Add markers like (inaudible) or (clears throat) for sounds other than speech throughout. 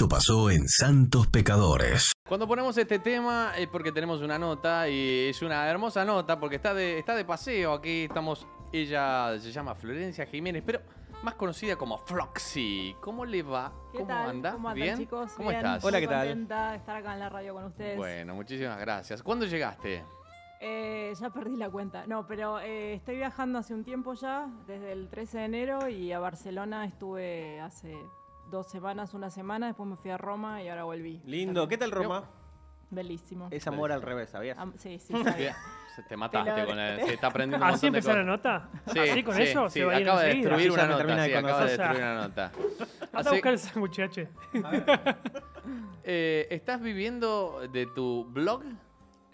Esto pasó en Santos Pecadores. Cuando ponemos este tema es porque tenemos una nota y es una hermosa nota porque está de, está de paseo. Aquí estamos, ella se llama Florencia Jiménez, pero más conocida como Floxy. ¿Cómo le va? ¿Cómo anda? ¿Cómo ¿Bien? chicos? ¿Cómo estás? Hola, ¿qué tal? contenta de estar acá en la radio con ustedes. Bueno, muchísimas gracias. ¿Cuándo llegaste? Eh, ya perdí la cuenta. No, pero eh, estoy viajando hace un tiempo ya, desde el 13 de enero, y a Barcelona estuve hace dos semanas, una semana, después me fui a Roma y ahora volví. Lindo, ¿qué tal Roma? bellísimo. Es amor al revés, ¿sabías? sí, sí, (laughs) sabía. Se te mataste con el, se está aprendiendo (laughs) un ¿Así empezó la nota? Sí, ¿Así con eso? Sí, se va a ir de destruir, una nota, sí, acaba de destruir una nota, a buscar el muchacho (laughs) eh, ¿Estás viviendo de tu blog?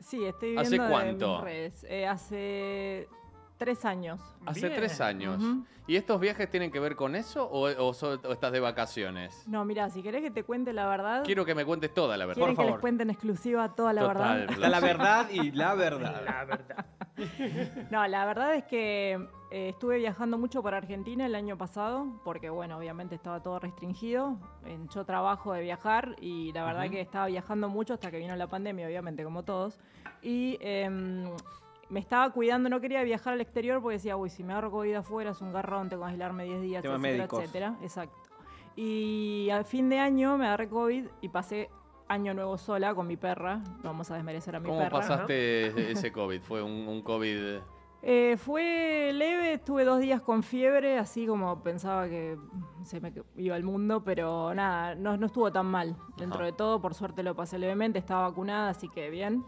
Sí, estoy viviendo eh, ¿Hace cuánto? De redes. hace Tres años. Hace tres años. ¿Y estos viajes tienen que ver con eso o, o estás de vacaciones? No, mira, si querés que te cuente la verdad, Quiero que me cuentes toda la verdad. Quiero que les cuente en exclusiva toda la verdad. la verdad y la verdad. La verdad. (laughs) No, la verdad es que eh, estuve viajando mucho por Argentina el año pasado, porque bueno, obviamente estaba todo restringido. Yo trabajo de viajar y la verdad que estaba viajando mucho hasta que vino la pandemia, obviamente, como todos. Y em, me estaba cuidando, no quería viajar al exterior porque decía, uy, si me agarro COVID afuera es un garrón, tengo que aislarme 10 días, etcétera, etcétera. Exacto. Y al fin de año me agarré COVID y pasé año nuevo sola con mi perra. vamos a desmerecer a mi perra. ¿Cómo pasaste ese COVID? ¿Fue un COVID eh, fue leve, estuve dos días con fiebre, así como pensaba que se me iba el mundo, pero nada, no, estuvo tan mal. Dentro de todo, por suerte lo pasé levemente, estaba vacunada, así que bien.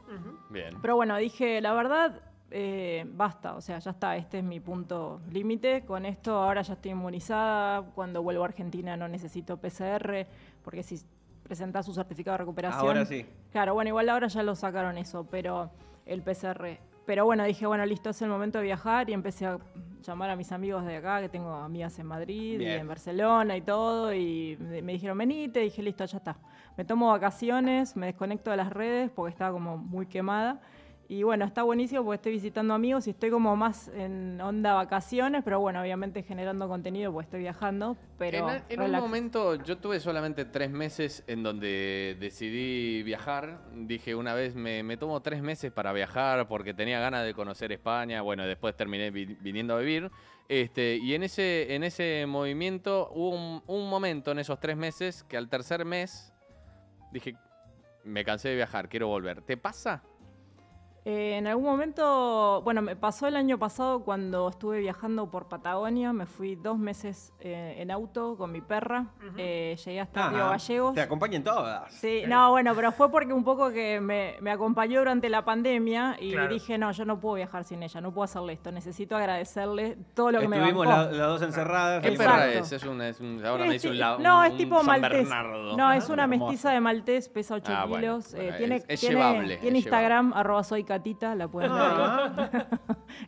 Bien. Pero bueno, dije, la verdad, eh, basta, o sea, ya está, este es mi punto límite. Con esto ahora ya estoy inmunizada, cuando vuelvo a Argentina no necesito PCR, porque si presentas su certificado de recuperación... Ahora sí. Claro, bueno, igual ahora ya lo sacaron eso, pero el PCR pero bueno, dije, bueno, listo, es el momento de viajar y empecé a llamar a mis amigos de acá, que tengo amigas en Madrid y en Barcelona y todo, y me dijeron, venite, dije, listo, ya está. Me tomo vacaciones, me desconecto de las redes porque estaba como muy quemada y bueno, está buenísimo porque estoy visitando amigos y estoy como más en onda vacaciones, pero bueno, obviamente generando contenido porque estoy viajando. Pero en, en un momento yo tuve solamente tres meses en donde decidí viajar. Dije una vez, me, tomo tres meses para viajar porque tenía ganas de conocer España. Bueno, después terminé viniendo a vivir. Este, y en ese, en ese movimiento hubo un, un momento en esos tres meses que al tercer mes dije, me cansé de viajar, quiero volver. ¿Te pasa? Eh, en algún momento, bueno, me pasó el año pasado cuando estuve viajando por Patagonia, me fui dos meses eh, en auto con mi perra, eh, llegué hasta Río ah, Gallegos. Te acompañan todas. Sí, no, bueno, pero fue porque un poco que me, acompañó durante la pandemia y le dije, no, yo no puedo viajar sin ella, no puedo hacerle esto, necesito agradecerle todo lo que me hecho." Estuvimos las dos encerradas. ¿Qué perra es? es, ahora me dice un lado. No, es tipo maltés. No, es ah, una mestiza de maltés, pesa 8 ah, kilos. tiene, es, llevable, tiene Instagram, arroba soy catita la pueden ver. Ah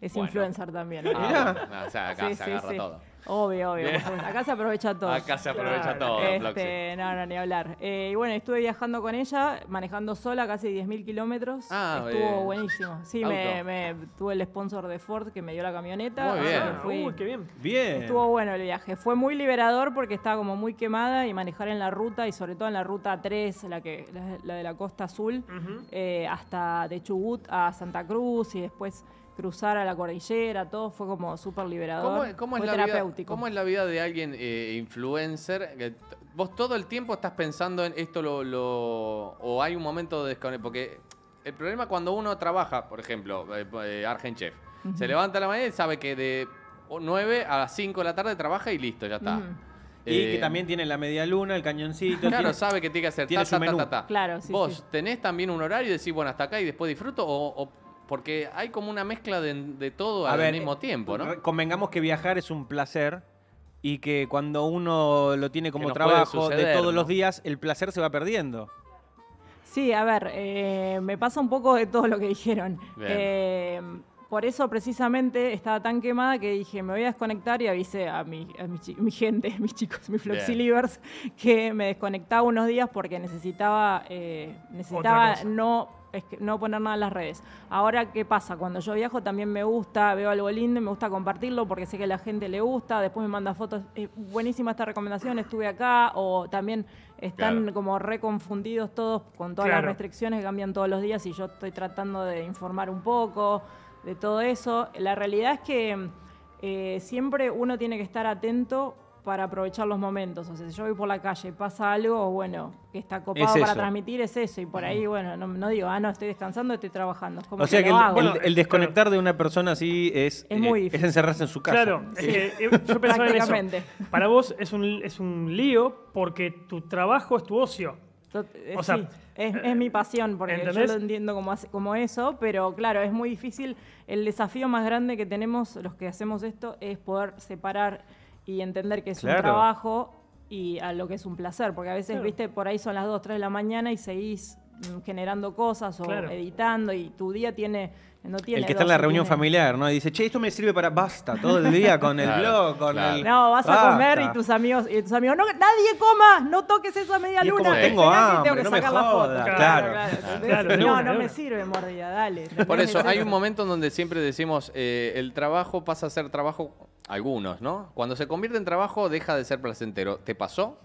es influencer también. Ah, o sea, acá se agarra todo. Obvio, obvio. Acá se aprovecha todo. Acá se aprovecha todo. Este, no, no, ni hablar. Eh, y bueno, estuve viajando con ella, manejando sola casi 10.000 kilómetros. Ah, Estuvo buenísimo. Sí, me, tuve el sponsor de Ford que me dio la camioneta. Muy bien. qué bien. Bien. Estuvo bueno el viaje. Fue muy liberador porque estaba como muy quemada y manejar en la ruta y sobre todo en la ruta 3, la, que, la, de la Costa Azul, eh, hasta de Chubut a Santa Cruz y después cruzar a la cordillera, todo fue como súper liberador. ¿Cómo, es la terapéutico. ¿Cómo es la vida de alguien eh, influencer? Vos todo el tiempo estás pensando en esto lo, o hay un momento de desconexión. Porque el problema cuando uno trabaja, por ejemplo, argenchef eh, Argen Chef, se levanta a la mañana y sabe que de 9 a 5 de la tarde trabaja y listo, ya está. Y que eh, también tiene la media luna, el cañoncito. Claro, sabe que tiene que hacer ta, ta, ta, Claro, Vos tenés también un horario y decís, bueno, hasta acá y después disfruto, o porque hay como una mezcla de, todo al mismo tiempo, ¿no? Convengamos que viajar es un placer y que cuando uno lo tiene como trabajo de todos los días, el placer se va perdiendo. Sí, a ver, eh, me pasa un poco de todo lo que dijeron. Eh, por eso precisamente estaba tan quemada que dije, me voy a desconectar y avisé a mi, gente, (laughs) mis chicos, mis Floxilivers, que me desconectaba unos días porque necesitaba, eh, necesitaba no es que no poner nada en las redes. Ahora, ¿qué pasa? Cuando yo viajo también me gusta, veo algo lindo, y me gusta compartirlo porque sé que a la gente le gusta, después me manda fotos, eh, buenísima esta recomendación, estuve acá, o también están como reconfundidos todos con todas las restricciones que cambian todos los días y yo estoy tratando de informar un poco de todo eso. La realidad es que eh, siempre uno tiene que estar atento para aprovechar los momentos. O sea, si yo voy por la calle, pasa algo, bueno, que está copado para transmitir, es eso. Y por ahí, bueno, no, digo, ah, no, estoy descansando, estoy trabajando. o sea que, el, desconectar de una persona así es, es, eh, encerrarse en su casa. Claro, eh, eh, yo (laughs) pensaba Para vos es un, es un lío porque tu trabajo es tu ocio. O sea, Es, mi pasión, porque yo lo entiendo como, como eso, pero claro, es muy difícil. El desafío más grande que tenemos los que hacemos esto es poder separar y entender que es un trabajo y a lo que es un placer, porque a veces, viste, por ahí son las 2, 3 de la mañana y seguís mm, generando cosas o editando y tu día tiene el que está en la reunión familiar, ¿no? Y dice, che, esto me sirve para basta todo el día con el blog, con el. No, vas a comer y tus amigos, nadie coma, no toques eso a media luna. Como, tengo tengo que no sacar La foto. Claro. no, no me sirve, mordida, dale. Por eso, hay un momento en donde siempre decimos, eh, el trabajo pasa a ser trabajo, algunos, ¿no? Cuando se convierte en trabajo, deja de ser placentero. ¿Te pasó?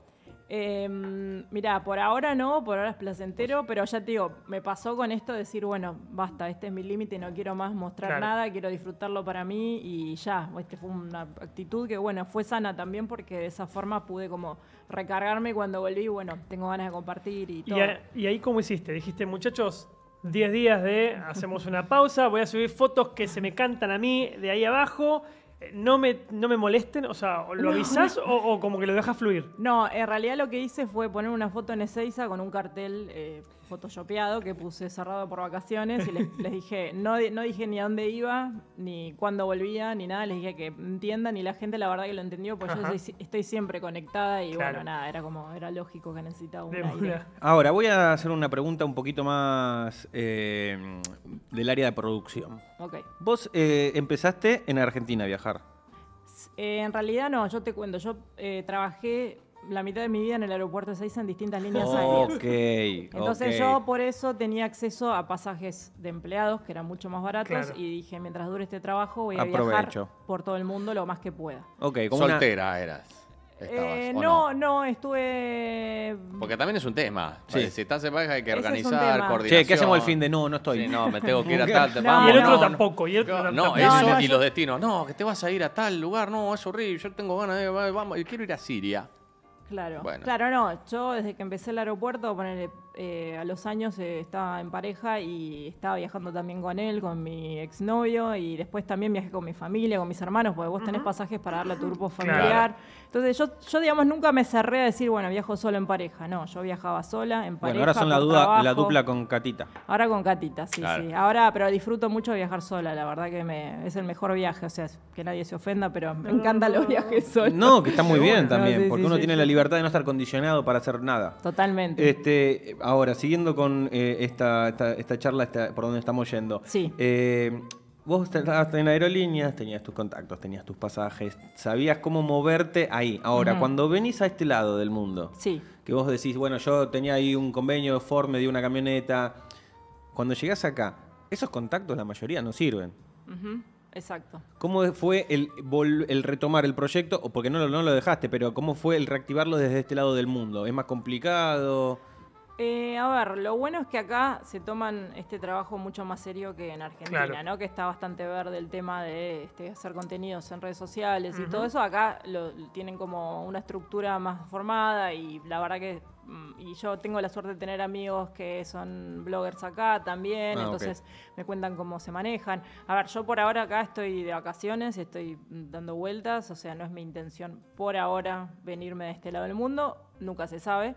Eh, em, mira, por ahora no, por ahora es placentero, pero ya te digo, me pasó con esto decir, bueno, basta, este es mi límite, no quiero más mostrar nada, quiero disfrutarlo para mí y ya, este fue una actitud que, bueno, fue sana también porque de esa forma pude como recargarme cuando volví, bueno, tengo ganas de compartir y todo. ¿Y, ahí cómo hiciste? Dijiste, muchachos, 10 días de hacemos una pausa, voy a subir fotos que se me cantan a mí de ahí abajo no me, no me molesten, o sea, ¿lo avisas o, como que lo dejas fluir? No, en realidad lo que hice fue poner una foto en Ezeiza con un cartel. Eh, photoshopeado que puse cerrado por vacaciones y les, dije, no, no dije ni a dónde iba, ni cuándo volvía, ni nada, les dije que entiendan y la gente la verdad que lo entendió, porque yo estoy siempre conectada y bueno, nada, era como, era lógico que necesitaba un Ahora, voy a hacer una pregunta un poquito más eh, del área de producción. Ok. Vos eh, empezaste en Argentina a viajar. Eh, en realidad no, yo te cuento, yo trabajé la mitad de mi vida en el aeropuerto de hizo en distintas líneas aéreas. Entonces yo por eso tenía acceso a pasajes de empleados que eran mucho más baratos y dije, mientras dure este trabajo voy a viajar por todo el mundo lo más que pueda. Soltera eras. Eh, no, no, estuve. Mm, Porque también es un tema. si estás en pareja hay que organizar, coordinar. Che, ¿qué hacemos el fin de no? No estoy. no, me tengo que ir a (laughs) tal. y el otro tampoco. Y el no, eso y los destinos. No, que te vas a ir a tal lugar. No, es horrible. Yo tengo ganas de. Vamos, yo quiero ir a Siria. Claro, claro, no. Yo desde que empecé el aeropuerto, ponerle eh, a los años eh, estaba en pareja y estaba viajando también con él, con mi exnovio, y después también viajé con mi familia, con mis hermanos, porque vos tenés pasajes para darle a tu grupo familiar. Entonces yo, yo, digamos, nunca me cerré a decir, bueno, viajo solo en pareja. No, yo viajaba sola, en pareja. Bueno, ahora son la, duda, la dupla con Catita. Ahora con Catita, sí, sí. Ahora, pero disfruto mucho viajar sola, la verdad que me, es el mejor viaje, o sea, que nadie se ofenda, pero me encantan los viajes solos. No, que está muy (laughs) bien también, porque uno tiene la libertad de no estar condicionado para hacer nada. Totalmente. Este, ahora, siguiendo con eh, esta, esta, charla por donde estamos yendo. Sí. Eh, vos estabas en aerolíneas, tenías tus contactos, tenías tus pasajes, sabías cómo moverte ahí. Ahora, cuando venís a este lado del mundo, que vos decís, bueno, yo tenía ahí un convenio de me una camioneta. Cuando llegás acá, esos contactos, la mayoría, no sirven. Exacto. ¿Cómo fue el, el retomar el proyecto? o Porque no, no lo dejaste, pero ¿cómo fue el reactivarlo desde este lado del mundo? ¿Es más complicado? Eh, a ver, lo bueno es que acá se toman este trabajo mucho más serio que en Argentina, ¿no? Que está bastante verde el tema de este, hacer contenidos en redes sociales y todo eso. Acá lo tienen como una estructura más formada y la verdad que Mm, y yo tengo la suerte de tener amigos que son bloggers acá también, ah, entonces me cuentan cómo se manejan. A ver, yo por ahora acá estoy de vacaciones, estoy mm, dando vueltas, o sea, no es mi intención por ahora venirme de este lado del mundo, nunca se sabe,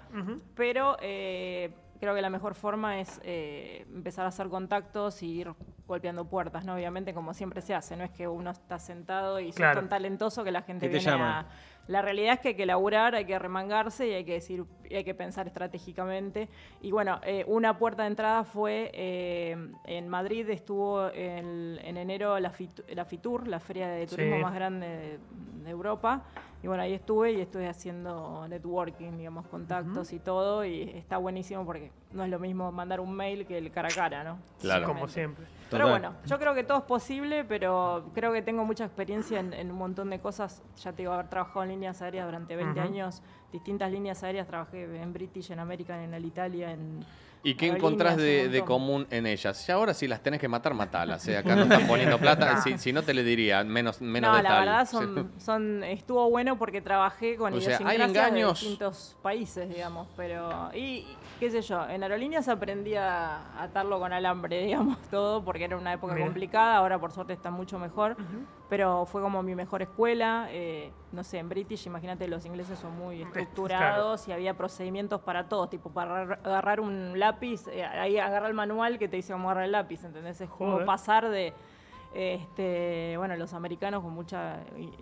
pero eh, creo que la mejor forma es eh, empezar a hacer contactos y ir golpeando puertas, ¿no? Obviamente, como siempre se hace, no es que uno está sentado y es tan talentoso que la gente viene a... La realidad es que hay que laburar, hay que remangarse y hay que decir, hay que pensar estratégicamente. Y bueno, eh, una puerta de entrada fue eh, en Madrid, estuvo en enero la, Fitur, la feria de turismo más grande de, Europa. Y bueno, ahí estuve y estuve haciendo networking, digamos, contactos y todo. Y está buenísimo porque no es lo mismo mandar un mail que el cara a cara, ¿no? Claro. como siempre. Pero bueno, yo creo que todo es posible, pero creo que tengo mucha experiencia en, un montón de cosas. Ya te digo, haber trabajado en líneas aéreas durante 20 años, distintas líneas aéreas, trabajé en British, en American, en el Italia, en ¿Y qué encontrás de, común en ellas? Y ahora sí las tenés que matar, matalas. Eh. Acá no están poniendo plata. (laughs) Si, no, te le diría menos, menos no, la verdad (laughs) son, estuvo bueno porque trabajé con o sea, hay distintos países, digamos. Pero, y qué sé yo, en aerolíneas aprendí a atarlo con alambre, (laughs) digamos, todo, porque era una época complicada. Ahora, por suerte, está mucho mejor pero fue como mi mejor escuela. Eh, no sé, en British, imagínate, los ingleses son muy este, estructurados y había procedimientos para todo. tipo para agarrar un lápiz, eh, ahí agarra el manual que te dice cómo agarrar el lápiz, ¿entendés? Es como pasar de este, bueno, los americanos con mucha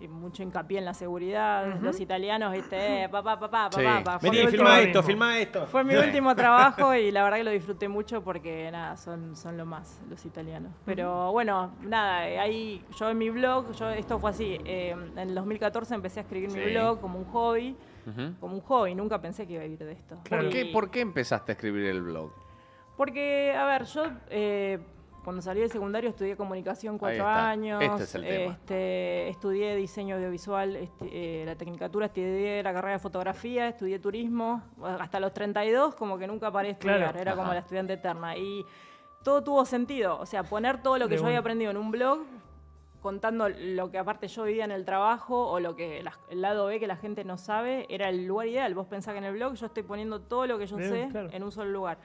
mucho hincapié en la seguridad, los italianos, este, papá, eh, papá, papá, papá. Vení, filma esto, filma esto. Fue mi último (laughs) trabajo y la verdad que lo disfruté mucho porque nada, son, son lo más los italianos. Pero bueno, nada, eh, ahí yo en mi blog, yo esto fue así, eh, en el 2014 empecé a escribir mi blog como un hobby, como un hobby, nunca pensé que iba a vivir de esto. ¿Por, qué, ¿Por qué empezaste a escribir el blog? Porque, a ver, yo cuando salí del secundario estudié comunicación cuatro años. Este, este estudié diseño audiovisual, este, eh, la tecnicatura, estudié la carrera de fotografía, estudié turismo. Hasta los 32 como que nunca paré de estudiar, era como la estudiante eterna. Y todo tuvo sentido, o sea, poner todo lo que yo había aprendido en un blog contando lo que aparte yo vivía en el trabajo o lo que el lado B que la gente no sabe, era el lugar ideal. Vos pensás que en el blog yo estoy poniendo todo lo que yo sé en un solo lugar.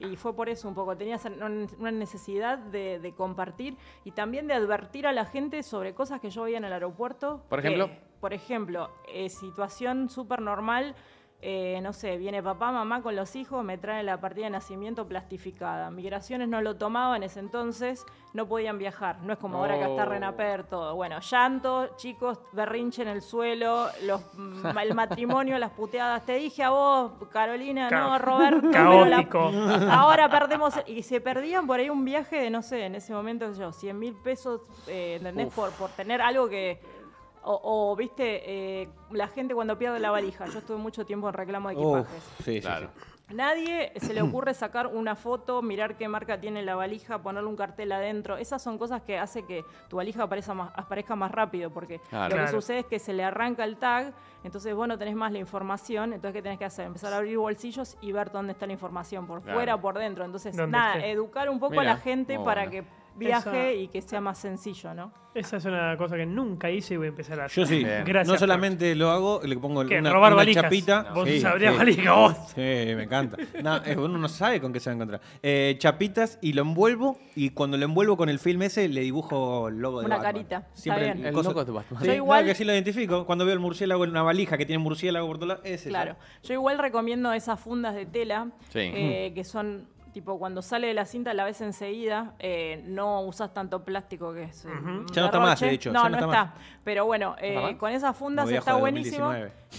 Y fue por eso un poco, tenías una necesidad de, compartir y también de advertir a la gente sobre cosas que yo veía en el aeropuerto. Por ejemplo. por ejemplo, eh, situación súper normal eh, no sé, viene papá, mamá con los hijos, me traen la partida de nacimiento plastificada. Migraciones no lo tomaban en ese entonces, no podían viajar. No es como ahora que está oh. Renaper, todo. Bueno, llanto, chicos, berrinche en el suelo, mm, el matrimonio, las puteadas. Te dije a vos, Carolina, no, Roberto. (laughs) Caótico. ahora perdemos. Y se perdían por ahí un viaje de, no sé, en ese momento, yo, 100 mil pesos, eh, ¿entendés? por tener algo que o, viste, eh, la gente cuando pierde la valija. Yo estuve mucho tiempo en reclamo de equipajes. sí, Nadie se le ocurre (clears throat) sacar una foto, mirar qué marca tiene la valija, ponerle un cartel adentro. Esas son cosas que hacen que tu valija aparezca más, rápido, porque lo que sucede es que se le arranca el tag, entonces vos no tenés más la información, entonces ¿qué tenés que hacer? Empezar a abrir bolsillos y ver dónde está la información, por fuera, por dentro. Entonces, nada, educar un poco a la gente para que viaje y que sea más sencillo, ¿no? Esa es una cosa que nunca hice y voy a empezar a hacer. Yo sí. Gracias, no solamente lo hago, le pongo una, robar chapita. Vos Sí, sabrías valija, vos. Sí, me encanta. uno no sabe con qué se va a encontrar. Eh, chapitas y lo envuelvo. Y cuando lo envuelvo con el film ese, le dibujo el logo de Una carita. Está bien. El de Sí, Yo que así lo identifico. Cuando veo el murciélago en una valija que tiene murciélago por todos lados, ese es. Claro. Yo igual recomiendo esas fundas de tela eh, que son tipo cuando sale de la cinta la ves enseguida, eh, no usas tanto plástico que es. Ya no está más, de hecho. No, no, está. Pero bueno, eh, con esas fundas está buenísimo.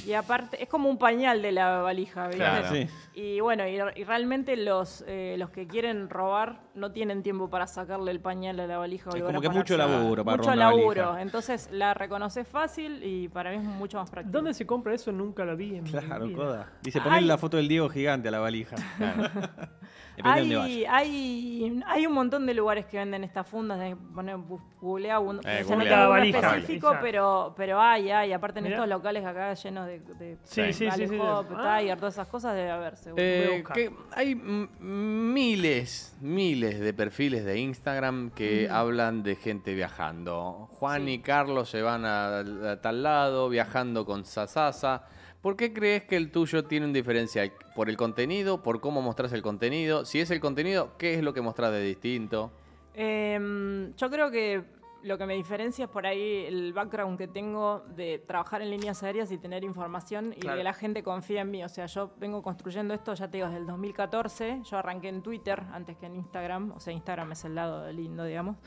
Y aparte, es como un pañal de la valija, ¿viste? Y bueno, y, realmente los, eh, los que quieren robar no tienen tiempo para sacarle el pañal a la valija. Es como que mucho laburo para Mucho laburo. Entonces la reconoces fácil y para mí es mucho más práctico. ¿Dónde se compra eso? Nunca lo vi en Claro, coda. Dice, ponle la foto del Diego gigante a la valija. (laughs) (laughs) hay, hay, hay un montón de lugares que venden estas fundas. De poner, googlea, eh, no la específico, pero, pero hay, hay. Aparte en estos locales acá llenos de, de sí, sí, sí, Hop, ah. Tiger, todas esas cosas debe haberse eh, hay miles, miles de perfiles de Instagram que hablan de gente viajando. Juan y Carlos se van a, tal lado, viajando con Sasasa. ¿Por qué crees que el tuyo tiene un diferencial? ¿Por el contenido? ¿Por cómo mostras el contenido? Si es el contenido, ¿qué es lo que mostras de distinto? Em, yo creo que lo que me diferencia es por ahí el background que tengo de trabajar en líneas aéreas y tener información y que la gente confía en mí. O sea, yo vengo construyendo esto, ya te digo, desde el 2014. Yo arranqué en Twitter antes que en Instagram. O sea, Instagram es el lado lindo, digamos.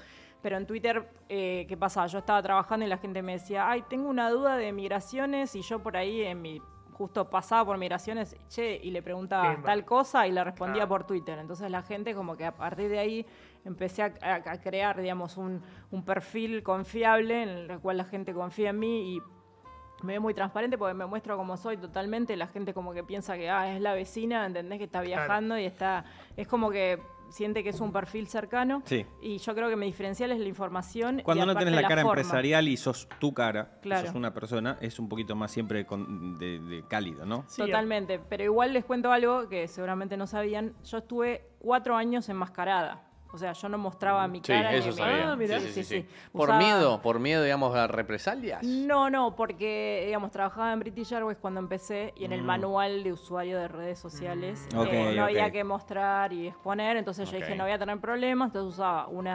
Pero en Twitter, eh, ¿qué pasaba? Yo estaba trabajando y la gente me decía, ay, tengo una duda de migraciones y yo por ahí en mi justo pasaba por migraciones, che, y le preguntaba tal cosa y le respondía por Twitter. Entonces la gente como que a partir de ahí empecé a, crear, digamos, un, perfil confiable en el cual la gente confía en mí y me ve muy transparente porque me muestro como soy totalmente. La gente como que piensa que ah, es la vecina, ¿entendés? Que está viajando y está... Es como que siente que es un perfil cercano. Y yo creo que mi diferencial es la información. Cuando no tienes la, cara empresarial y sos tu cara, claro. sos una persona, es un poquito más siempre de, cálido, ¿no? Sí, Totalmente. Pero igual les cuento algo que seguramente no sabían. Yo estuve cuatro años enmascarada. O sea, yo no mostraba mi cara. Sí, eso Sí, sí, ¿Por miedo? ¿Por miedo, digamos, a represalias? No, no, porque, digamos, trabajaba en British Airways cuando empecé y en el mm. manual de usuario de redes sociales mm. eh, no había que mostrar y exponer. Entonces yo dije, no voy a tener problemas. Entonces usaba un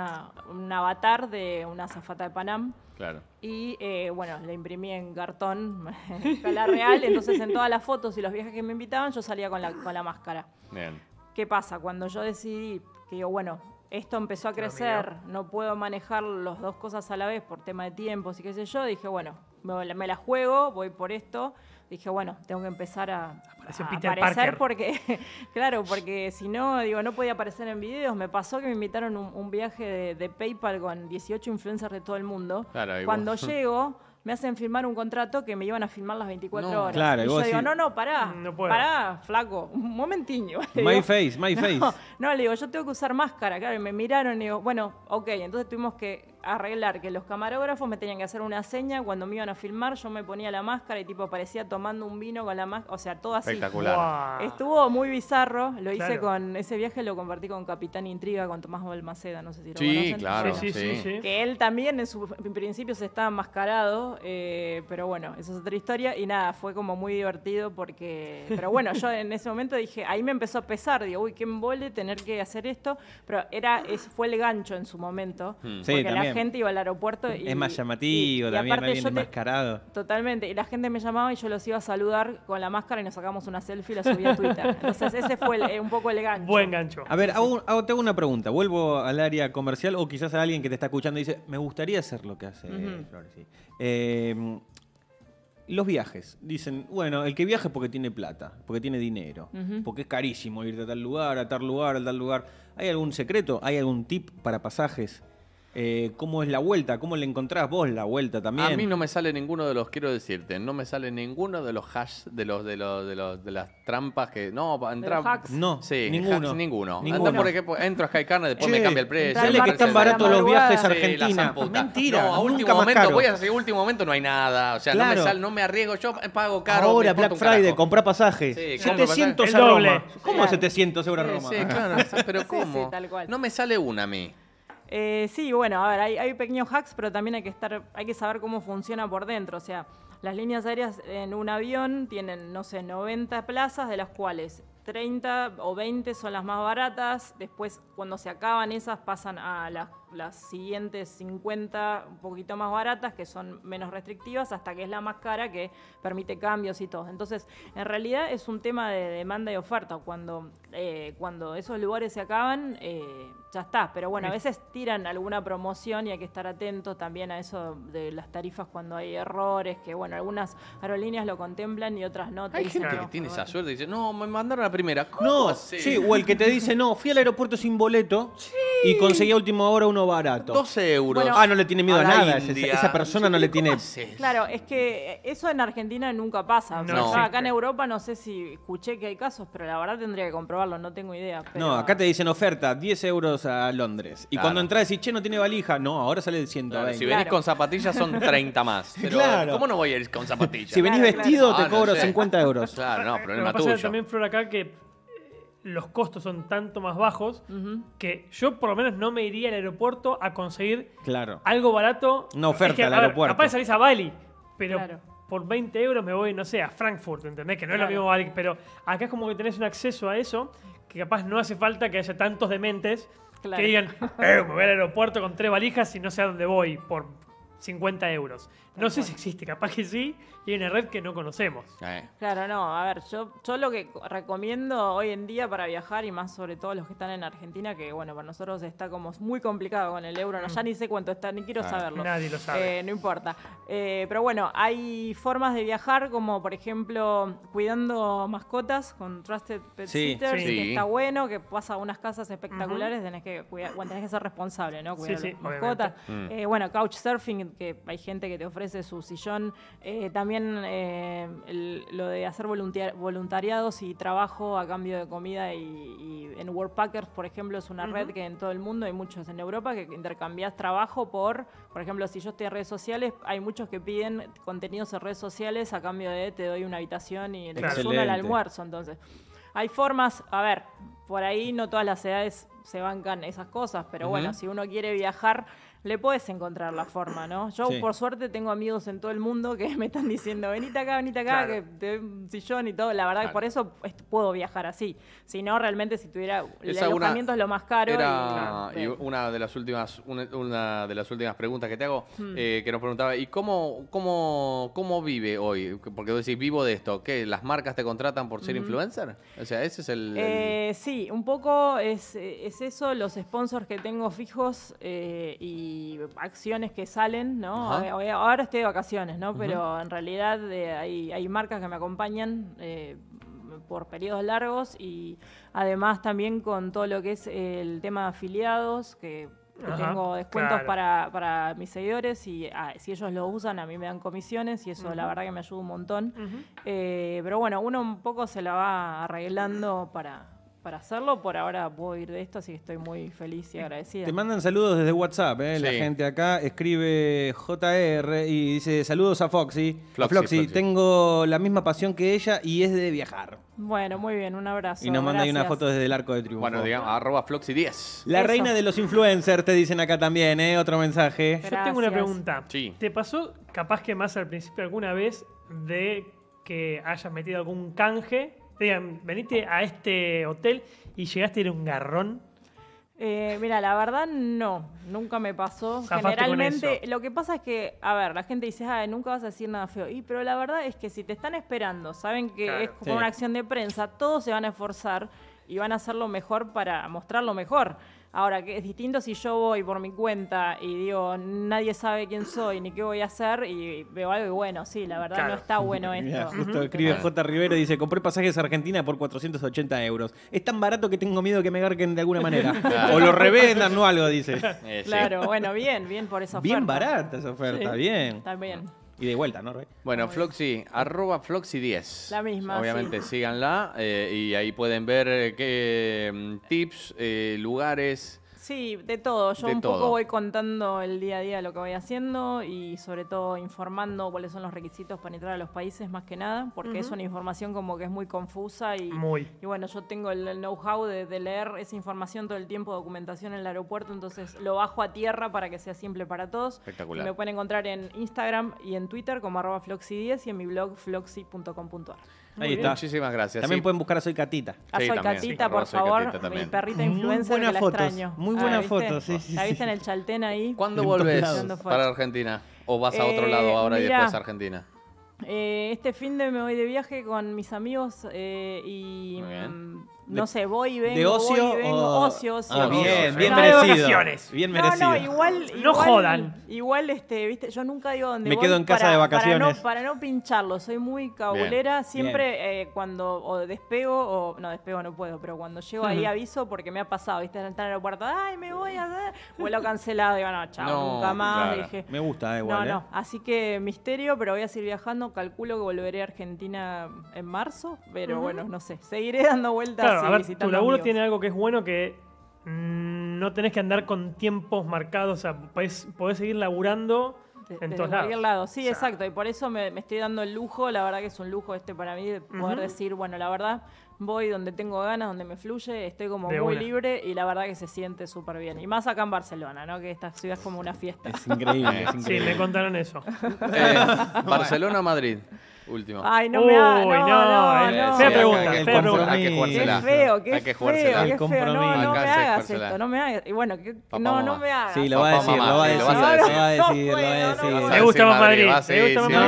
avatar de una zafata de Panam. Claro. Y eh, bueno, la imprimí en cartón, en (laughs) escala real. Entonces en todas las fotos y los viajes que me invitaban, yo salía con la, con la máscara. Bien. ¿Qué pasa? Cuando yo decidí que digo, bueno, esto empezó a crecer, no puedo manejar las dos cosas a la vez por tema de tiempo y qué sé yo, dije, bueno, me, la juego, voy por esto. Dije, bueno, tengo que empezar a, aparecer porque, (laughs) claro, porque si no, digo, no podía aparecer en videos. Me pasó que me invitaron un, viaje de, PayPal con 18 influencers de todo el mundo. Claro, Cuando (laughs) llego me hacen firmar un contrato que me iban a firmar las 24 horas. Claro, y yo digo, no, no, pará, pará, flaco, (laughs) un momentiño. (laughs) My face, my (laughs) face. No, le digo, yo tengo que usar máscara, claro, y me miraron y digo, bueno, ok, entonces tuvimos que arreglar que los camarógrafos me tenían que hacer una seña cuando me iban a filmar, yo me ponía la máscara y tipo parecía tomando un vino con la máscara, o sea, todo así. Espectacular. Estuvo muy bizarro, lo hice con ese viaje lo compartí con Capitán Intriga con Tomás Balmaceda, no sé si lo sí, conocen. sí, claro, sí, sí, sí, Que él también en, su, principio se estaba enmascarado eh, pero bueno, esa es otra historia. Y nada, fue como muy divertido porque. Pero bueno, yo en ese momento dije, ahí me empezó a pesar, digo, uy, qué embole tener que hacer esto. Pero era, fue el gancho en su momento. Hmm. porque la gente iba al aeropuerto y. Es más llamativo, también totalmente. Y la gente me llamaba y yo los iba a saludar con la máscara y nos sacamos una selfie y la subí a Twitter. Entonces, ese fue eh, un poco el gancho. Buen gancho. A ver, hago, una pregunta. Vuelvo al área comercial o quizás a alguien que te está escuchando dice, me gustaría hacer lo que hace Flores. Eh, Em, los viajes. Dicen, bueno, el que viaja es porque tiene plata, porque tiene dinero, porque es carísimo ir de tal lugar, a tal lugar, a tal lugar. ¿Hay algún secreto? ¿Hay algún tip para pasajes? Eh, ¿Cómo es la vuelta? ¿Cómo le encontrás vos la vuelta también? A mí no me sale ninguno de los, quiero decirte, no me sale ninguno de los hash, de los, de los, de los, de las trampas que. No, entra. Hacks? No, sí, ninguno. ninguno. por ejemplo, entro a Skycarnet, después me cambia el precio. Dale que están baratos los viajes a Argentina. Mentira. a último momento, voy a hacer último momento, no hay nada. O sea, no me no me arriesgo, yo pago caro. Ahora, Black Friday, comprá pasajes 700 a Roma. ¿Cómo 700 euros Roma? Sí, claro, pero ¿cómo? No me sale una a mí. Eh, sí, bueno, a ver, hay, pequeños hacks, pero también hay que estar, hay que saber cómo funciona por dentro. O sea, las líneas aéreas en un avión tienen, no sé, 90 plazas, de las cuales 30 o 20 son las más baratas. Después, cuando se acaban esas, pasan a las las siguientes 50 un poquito más baratas, que son menos restrictivas, hasta que es la más cara que permite cambios y todo. Entonces, en realidad es un tema de demanda y oferta. Cuando, eh, cuando esos lugares se acaban, eh, ya está. Pero bueno, a veces tiran alguna promoción y hay que estar atento también a eso de las tarifas cuando hay errores, que bueno, algunas aerolíneas lo contemplan y otras no. Hay gente que tiene esa suerte y dice, no, me mandaron la primera. no, sí, o el que te dice, no, fui al aeropuerto sin boleto y conseguí a última hora uno barato. 12 euros. ah, no le tiene miedo a, nadie nada. Esa, persona no, le tiene. Claro, es que eso en Argentina nunca pasa. acá en Europa no sé si escuché que hay casos, pero la verdad tendría que comprobarlo, no tengo idea. No, acá te dicen oferta, 10 euros a Londres. Y cuando entras y che, no tiene valija. No, ahora sale de 120. si venís con zapatillas son 30 más. (laughs) Pero, claro. ¿Cómo no voy a ir con zapatillas? Si venís vestido te ah, cobro 50 euros. Claro, no, problema tuyo. también, Flor, acá que los costos son tanto más bajos que yo por lo menos no me iría al aeropuerto a conseguir claro. algo barato. Una oferta al aeropuerto. Capaz salís a Bali, pero por 20 euros me voy, no sé, a Frankfurt, ¿entendés? Que no es lo mismo Bali, pero acá es como que tenés un acceso a eso que capaz no hace falta que haya tantos dementes que digan, (laughs) eh, me voy al aeropuerto con tres valijas y no sé a dónde voy por 50 euros. No sé si existe, capaz que sí, y una red que no conocemos. Eh. Claro, no, a ver, yo, yo lo que recomiendo hoy en día para viajar, y más sobre todo los que están en Argentina, que bueno, para nosotros está como muy complicado con el euro, no, mm. ya ni sé cuánto está, ni quiero ah. saberlo. Nadie lo sabe. Eh, no importa. Eh, pero bueno, hay formas de viajar, como por ejemplo, cuidando mascotas con Trusted Pet Sitters, que está bueno, que pasa a unas casas espectaculares, tenés, que cuidar, tenés que ser responsable, ¿no? Cuidar mascotas. Mm. bueno, couchsurfing que hay gente que te ofrece su sillón. Eh, también eh, lo de hacer voluntariados y trabajo a cambio de comida y, en Worldpackers, por ejemplo, es una red que en todo el mundo, hay muchos en Europa, que intercambias trabajo por, por ejemplo, si yo estoy en redes sociales, hay muchos que piden contenidos en redes sociales a cambio de te doy una habitación y te suma al almuerzo. Entonces, hay formas, a ver, por ahí no todas las edades se bancan esas cosas, pero bueno, si uno quiere viajar le puedes encontrar la forma, ¿no? Yo, por suerte, tengo amigos en todo el mundo que (laughs) me están diciendo, venite acá, venite acá, que te doy un sillón y todo. La verdad que por eso puedo viajar así. Si no, realmente, si tuviera... el Esa alojamiento es lo más caro. Era, y, una, de las últimas, una, de las últimas preguntas que te hago, hmm. eh, que nos preguntaba, ¿y cómo, cómo, cómo vive hoy? Porque vos decís, vivo de esto. ¿Qué? ¿Las marcas te contratan por ser influencer? O sea, ese es el... Eh, sí, un poco es, eso, los sponsors que tengo fijos eh, y acciones que salen, ¿no? Eh, ahora estoy de vacaciones, ¿no? Pero en realidad eh, hay, hay, marcas que me acompañan eh, por periodos largos y además también con todo lo que es el tema de afiliados, que tengo descuentos para, para, mis seguidores y ah, si ellos lo usan a mí me dan comisiones y eso la verdad que me ayuda un montón. pero bueno, uno un poco se la va arreglando para, para hacerlo. Por ahora puedo ir de esto, así que estoy muy feliz y agradecida. Te mandan saludos desde WhatsApp, eh, la gente acá escribe JR y dice saludos a Foxy. Foxy tengo la misma pasión que ella y es de viajar. Bueno, muy bien, un abrazo. y nos manda ahí una foto desde el arco de triunfo. Bueno, digamos, arroba Floxy10. la reina de los influencers te dicen acá también, eh, Otro mensaje. Yo tengo una pregunta. ¿Te pasó, capaz que más al principio alguna vez, de que hayas metido algún canje digan, venite a este hotel y llegaste a un garrón. Eh, mira, la verdad no, nunca me pasó. Generalmente, lo que pasa es que, a ver, la gente dice, ah, nunca vas a decir nada feo. Y pero la verdad es que si te están esperando, saben que es como una acción de prensa, todos se van a esforzar y van a hacer lo mejor para mostrarlo mejor. Ahora, que es distinto si yo voy por mi cuenta y digo, nadie sabe quién soy ni qué voy a hacer y veo algo y bueno, sí, la verdad no está bueno (laughs) esto. justo escribe J. Rivera y dice, compré pasajes a Argentina por 480 euros. Es tan barato que tengo miedo que me garquen de alguna manera. (laughs) O lo revendan o algo, dice. (laughs) Eh, claro, bueno, bien, bien por esa oferta. Bien barata esa oferta, bien. También. Y de vuelta, ¿no, Rey? Bueno, Floxy, arroba Floxy10. La misma. Obviamente síganla eh, y ahí pueden ver eh, qué mm, tips, eh, lugares, Sí, de todo. Yo un poco voy contando el día a día lo que voy haciendo y sobre todo informando cuáles son los requisitos para entrar a los países más que nada, porque es una información como que es muy confusa y, y bueno, yo tengo el, know-how de, leer esa información todo el tiempo, documentación en el aeropuerto, entonces lo bajo a tierra para que sea simple para todos. Espectacular. me pueden encontrar en Instagram y en Twitter como arroba floxy10 y en mi blog floxy.com.ar. Ahí está. Muchísimas gracias. También pueden buscar a Soy Catita. A Soy Catita, por favor. mi perrita influencer Muy que la extraño. Muy ah, buena foto, sí, La viste en el Chaltén ahí. ¿Cuándo volvés para Argentina? ¿O vas a otro eh, lado ahora y después a Argentina? Eh, este fin de me voy de viaje con mis amigos eh, y... Muy bien mm, no sé, voy y vengo. ¿De ocio? Ocio, ocio. Ah, bien, bien merecido. Bien merecido. No, no, igual, no jodan. Igual, este, viste, yo nunca digo dónde Me quedo en casa de vacaciones. Para no, para no, pincharlo, soy muy cabulera. Siempre eh, cuando o despego, o no, despego no puedo, pero cuando llego ahí aviso porque me ha pasado, viste, entrar al aeropuerto, ay, me voy a Vuelo pues cancelado, digo, no, chao, nunca más. Dije, me gusta, eh, igual. No, no. ¿eh? Así que misterio, pero voy a seguir viajando. Calculo que volveré a Argentina en marzo, pero bueno, no sé. Seguiré (laughs) dando vueltas a ver, tu laburo tiene algo que es bueno que mm, no tenés que andar con tiempos marcados, o sea, podés, seguir laburando en todos lados. Sí, exacto, y por eso me, estoy dando el lujo, la verdad que es un lujo este para mí, de poder decir, bueno, la verdad, voy donde tengo ganas, donde me fluye, estoy como muy libre y la verdad que se siente súper bien. Y más acá en Barcelona, ¿no? Que esta ciudad es como una fiesta. Es increíble, es increíble. Sí, me contaron eso. (laughs) Eh, Barcelona o Madrid. Último. Ay, no me hagas. No, no, no, no. Fea pregunta, fea pregunta. Hay que jugársela. Qué feo, qué hay que jugársela. feo, qué feo. No, no me hagas esto, no me hagas. Y bueno, no, no me hagas. Sí, lo va a decir, lo va a decir, lo va a decir, lo va a decir. Le gusta más Madrid, le gusta más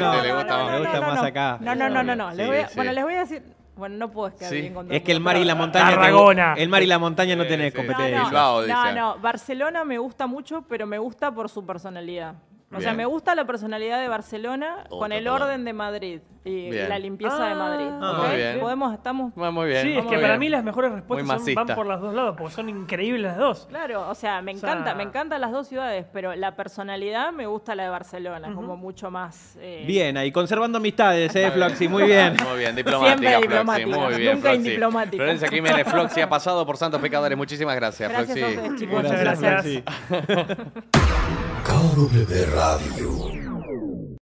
Madrid. Le gusta más. Le gusta más acá. No, no, no, no, Bueno, les voy a decir... Bueno, no puedo estar bien con Es que el mar y la montaña. Tarragona. el mar y la montaña no tenés competencia. no, no, no, Barcelona me gusta mucho, pero me gusta por su personalidad. O sea, me gusta la personalidad de Barcelona con el orden de Madrid y, la limpieza de Madrid. Ah, ¿okay? Podemos, estamos. Muy, bien. Sí, es que para mí las mejores respuestas van por los dos lados, porque son increíbles las dos. Claro, o sea, me encanta, me encantan las dos ciudades, pero la personalidad me gusta la de Barcelona, como mucho más. Eh, bien, ahí conservando amistades, eh, Floxy, muy bien. muy bien, (laughs) diplomática, Siempre diplomático, Floxy, muy bien, Nunca indiplomático. Florencia Jiménez, Floxy ha pasado por Santos Pecadores. Muchísimas gracias, gracias Muchas gracias. (laughs) Caldo de radio